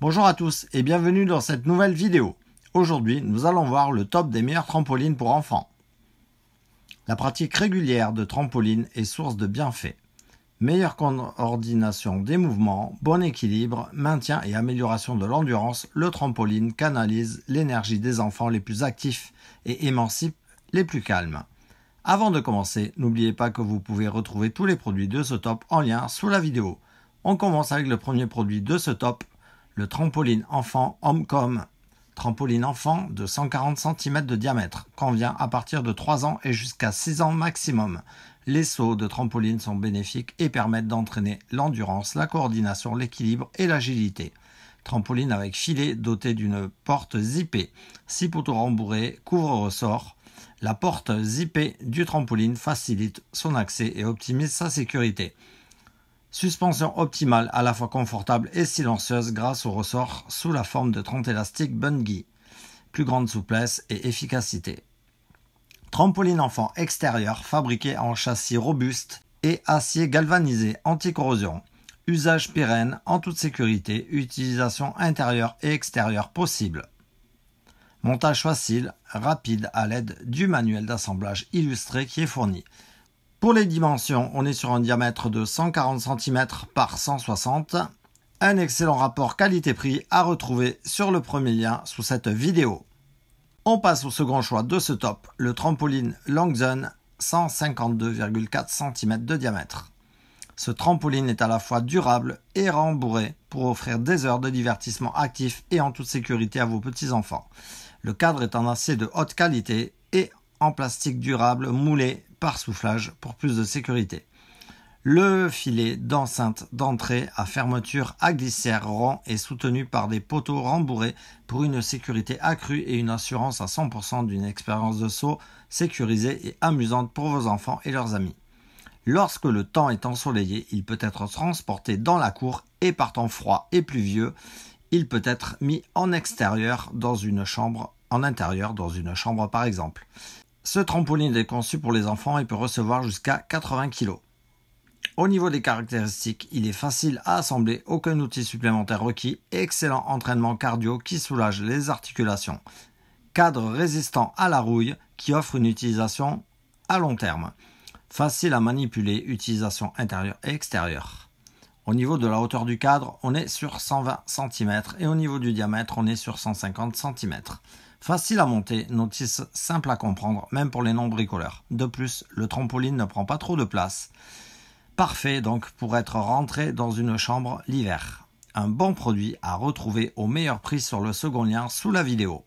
Bonjour à tous et bienvenue dans cette nouvelle vidéo. Aujourd'hui, nous allons voir le top des meilleures trampolines pour enfants. La pratique régulière de trampoline est source de bienfaits. Meilleure coordination des mouvements, bon équilibre, maintien et amélioration de l'endurance, le trampoline canalise l'énergie des enfants les plus actifs et émancipe les plus calmes. Avant de commencer, n'oubliez pas que vous pouvez retrouver tous les produits de ce top en lien sous la vidéo. On commence avec le premier produit de ce top, le trampoline enfant Homecom, trampoline enfant de 140 cm de diamètre, convient à partir de 3 ans et jusqu'à 6 ans maximum. Les sauts de trampoline sont bénéfiques et permettent d'entraîner l'endurance, la coordination, l'équilibre et l'agilité. Trampoline avec filet doté d'une porte zippée, 6 poteaux rembourrés, couvre-ressort. La porte zippée du trampoline facilite son accès et optimise sa sécurité. Suspension optimale à la fois confortable et silencieuse grâce au ressort sous la forme de 30 élastiques Bungie. Plus grande souplesse et efficacité. Trampoline enfant extérieur fabriqué en châssis robuste et acier galvanisé anti-corrosion. Usage pérenne en toute sécurité, utilisation intérieure et extérieure possible. Montage facile, rapide à l'aide du manuel d'assemblage illustré qui est fourni. Pour les dimensions, on est sur un diamètre de 140 cm par 160. Un excellent rapport qualité-prix à retrouver sur le premier lien sous cette vidéo. On passe au second choix de ce top, le trampoline Longzone 152,4 cm de diamètre. Ce trampoline est à la fois durable et rembourré pour offrir des heures de divertissement actif et en toute sécurité à vos petits-enfants. Le cadre est en acier de haute qualité et en plastique durable moulé par soufflage pour plus de sécurité. Le filet d'enceinte d'entrée à fermeture à glissière rond est soutenu par des poteaux rembourrés pour une sécurité accrue et une assurance à 100% d'une expérience de saut sécurisée et amusante pour vos enfants et leurs amis. Lorsque le temps est ensoleillé, il peut être transporté dans la cour et par temps froid et pluvieux, il peut être mis en extérieur dans une chambre, en intérieur dans une chambre par exemple. Ce trampoline est conçu pour les enfants et peut recevoir jusqu'à 80 kg. Au niveau des caractéristiques, il est facile à assembler, aucun outil supplémentaire requis, excellent entraînement cardio qui soulage les articulations, cadre résistant à la rouille qui offre une utilisation à long terme, facile à manipuler, utilisation intérieure et extérieure. Au niveau de la hauteur du cadre, on est sur 120 cm et au niveau du diamètre, on est sur 150 cm. Facile à monter, notice simple à comprendre, même pour les non-bricoleurs. De plus, le trampoline ne prend pas trop de place. Parfait donc pour être rentré dans une chambre l'hiver. Un bon produit à retrouver au meilleur prix sur le second lien sous la vidéo.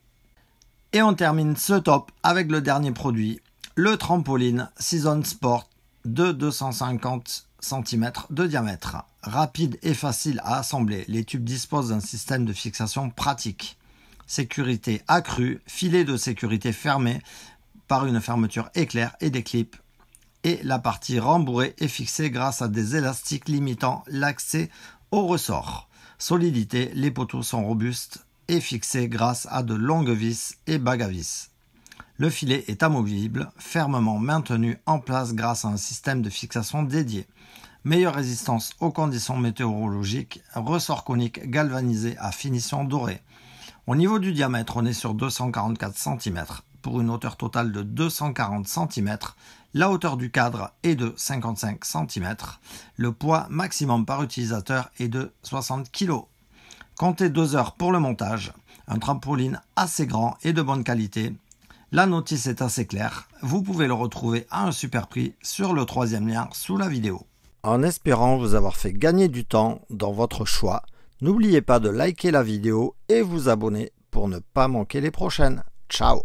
Et on termine ce top avec le dernier produit, le trampoline Season Sport de 250 cm de diamètre. Rapide et facile à assembler, les tubes disposent d'un système de fixation pratique sécurité accrue, filet de sécurité fermé par une fermeture éclair et des clips. Et la partie rembourrée est fixée grâce à des élastiques limitant l'accès au ressort. Solidité, les poteaux sont robustes et fixés grâce à de longues vis et bagues à vis. Le filet est amovible, fermement maintenu en place grâce à un système de fixation dédié. Meilleure résistance aux conditions météorologiques, ressort conique galvanisé à finition dorée. Au niveau du diamètre, on est sur 244 cm pour une hauteur totale de 240 cm. La hauteur du cadre est de 55 cm. Le poids maximum par utilisateur est de 60 kg. Comptez 2 heures pour le montage. Un trampoline assez grand et de bonne qualité. La notice est assez claire. Vous pouvez le retrouver à un super prix sur le troisième lien sous la vidéo. En espérant vous avoir fait gagner du temps dans votre choix, N'oubliez pas de liker la vidéo et vous abonner pour ne pas manquer les prochaines. Ciao